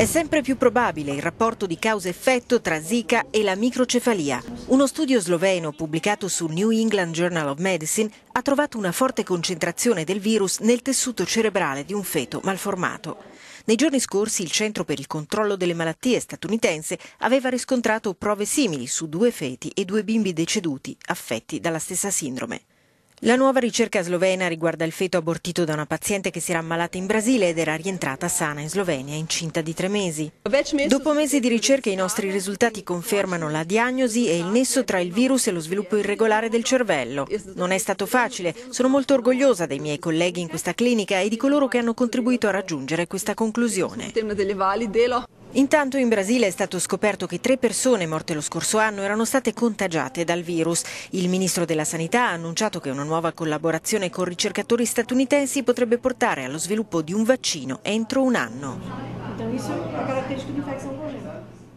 È sempre più probabile il rapporto di causa-effetto tra Zika e la microcefalia. Uno studio sloveno pubblicato sul New England Journal of Medicine ha trovato una forte concentrazione del virus nel tessuto cerebrale di un feto malformato. Nei giorni scorsi il Centro per il controllo delle malattie statunitense aveva riscontrato prove simili su due feti e due bimbi deceduti affetti dalla stessa sindrome. La nuova ricerca slovena riguarda il feto abortito da una paziente che si era ammalata in Brasile ed era rientrata sana in Slovenia, incinta di tre mesi. Dopo mesi di ricerche i nostri risultati confermano la diagnosi e il nesso tra il virus e lo sviluppo irregolare del cervello. Non è stato facile, sono molto orgogliosa dei miei colleghi in questa clinica e di coloro che hanno contribuito a raggiungere questa conclusione. Intanto in Brasile è stato scoperto che tre persone morte lo scorso anno erano state contagiate dal virus. Il ministro della Sanità ha annunciato che una nuova collaborazione con ricercatori statunitensi potrebbe portare allo sviluppo di un vaccino entro un anno.